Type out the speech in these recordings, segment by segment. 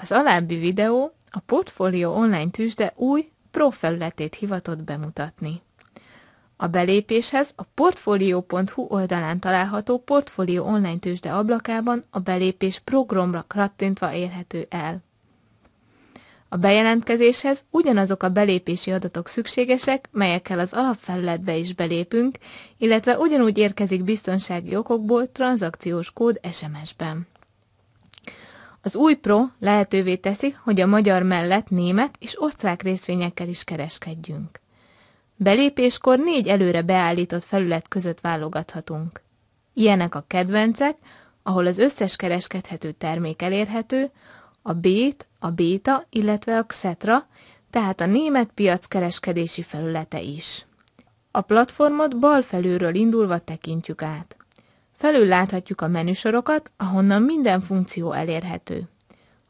Az alábbi videó a Portfolio online tűzsde új profelületét hivatott bemutatni. A belépéshez a portfolio.hu oldalán található Portfolio online tőzsde ablakában a belépés programra kattintva érhető el. A bejelentkezéshez ugyanazok a belépési adatok szükségesek, melyekkel az alapfelületbe is belépünk, illetve ugyanúgy érkezik biztonsági okokból tranzakciós kód SMS-ben. Az új pro lehetővé teszi, hogy a magyar mellett német és osztrák részvényekkel is kereskedjünk. Belépéskor négy előre beállított felület között válogathatunk. Ilyenek a kedvencek, ahol az összes kereskedhető termék elérhető, a bét, a béta, illetve a xetra, tehát a német piac kereskedési felülete is. A platformot bal felülről indulva tekintjük át. Felül láthatjuk a menüsorokat, ahonnan minden funkció elérhető.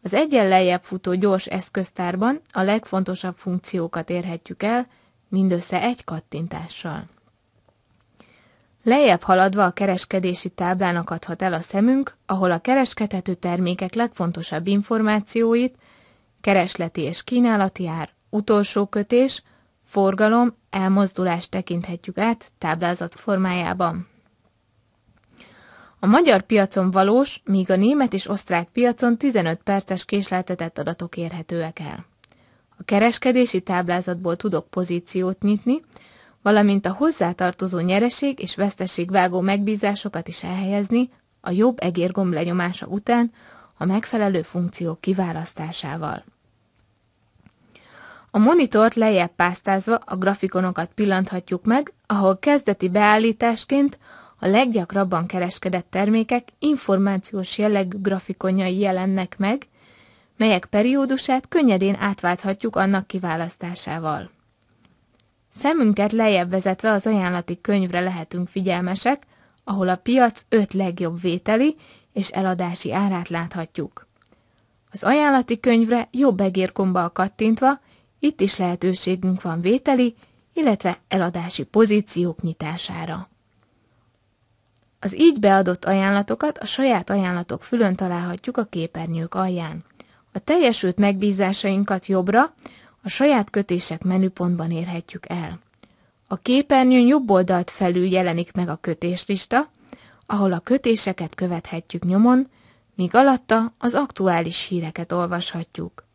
Az egyen lejjebb futó gyors eszköztárban a legfontosabb funkciókat érhetjük el, mindössze egy kattintással. Lejjebb haladva a kereskedési táblának adhat el a szemünk, ahol a kereskedhető termékek legfontosabb információit, keresleti és kínálati ár, utolsó kötés, forgalom, elmozdulást tekinthetjük át táblázat formájában. A magyar piacon valós, míg a német és osztrák piacon 15 perces késleltetett adatok érhetőek el. A kereskedési táblázatból tudok pozíciót nyitni, valamint a hozzátartozó nyereség és veszteség vágó megbízásokat is elhelyezni a jobb egérgomb lenyomása után a megfelelő funkciók kiválasztásával. A monitort lejjebb pásztázva a grafikonokat pillanthatjuk meg, ahol kezdeti beállításként a leggyakrabban kereskedett termékek információs jellegű grafikonjai jelennek meg, melyek periódusát könnyedén átválthatjuk annak kiválasztásával. Szemünket lejjebb vezetve az ajánlati könyvre lehetünk figyelmesek, ahol a piac öt legjobb vételi és eladási árát láthatjuk. Az ajánlati könyvre jobb a kattintva itt is lehetőségünk van vételi, illetve eladási pozíciók nyitására. Az így beadott ajánlatokat a saját ajánlatok fülön találhatjuk a képernyők alján. A teljesült megbízásainkat jobbra, a saját kötések menüpontban érhetjük el. A képernyőn jobb oldalt felül jelenik meg a kötéslista, ahol a kötéseket követhetjük nyomon, míg alatta az aktuális híreket olvashatjuk.